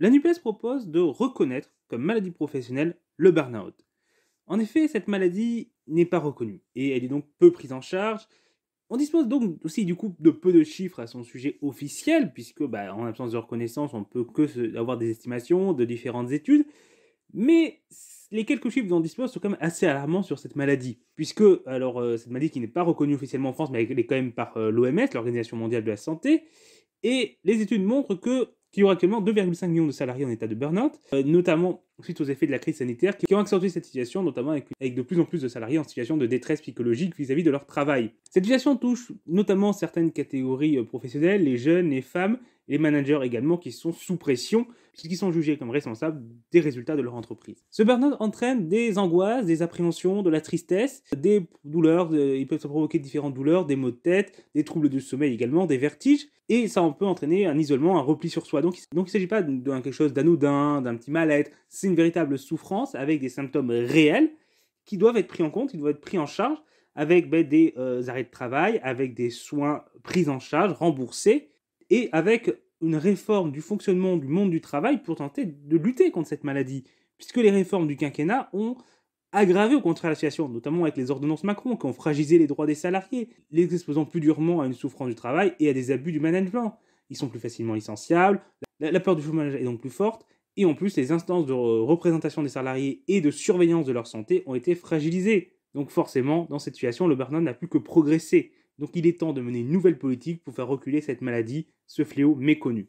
La NUPES propose de reconnaître comme maladie professionnelle le burn-out. En effet, cette maladie n'est pas reconnue et elle est donc peu prise en charge. On dispose donc aussi du coup de peu de chiffres à son sujet officiel, puisque bah, en absence de reconnaissance, on peut que avoir des estimations de différentes études. Mais les quelques chiffres dont on dispose sont quand même assez alarmants sur cette maladie, puisque alors euh, cette maladie qui n'est pas reconnue officiellement en France, mais elle est quand même par euh, l'OMS, l'Organisation mondiale de la santé, et les études montrent que qui ont actuellement 2,5 millions de salariés en état de burn-out, euh, notamment suite aux effets de la crise sanitaire qui ont accentué cette situation, notamment avec, de plus en plus de salariés en situation de détresse psychologique vis-à-vis -vis de leur travail. Cette situation touche notamment certaines catégories euh, professionnelles, les jeunes, les femmes, les managers également qui sont sous pression, puisqu'ils sont jugés comme responsables des résultats de leur entreprise. Ce burn-out entraîne des angoisses, des appréhensions, de la tristesse, des douleurs, euh, il peut se provoquer différentes douleurs, des maux de tête, des troubles du sommeil également, des vertiges, et ça on peut entraîner un isolement, un repli sur soi. Donc, donc il ne s'agit pas d'un quelque chose d'anodin, d'un petit mal-être, c'est une véritable souffrance avec des symptômes réels qui doivent être pris en compte, qui doivent être pris en charge avec ben, des euh, arrêts de travail, avec des soins pris en charge, remboursés, et avec une réforme du fonctionnement du monde du travail pour tenter de lutter contre cette maladie, puisque les réformes du quinquennat ont aggravé au contraire la situation, notamment avec les ordonnances Macron qui ont fragilisé les droits des salariés, les exposant plus durement à une souffrance du travail et à des abus du management. Ils sont plus facilement licenciables, la peur du chômage est donc plus forte, et en plus les instances de représentation des salariés et de surveillance de leur santé ont été fragilisées. Donc forcément, dans cette situation, le Bernard n'a plus que progressé. Donc il est temps de mener une nouvelle politique pour faire reculer cette maladie, ce fléau méconnu.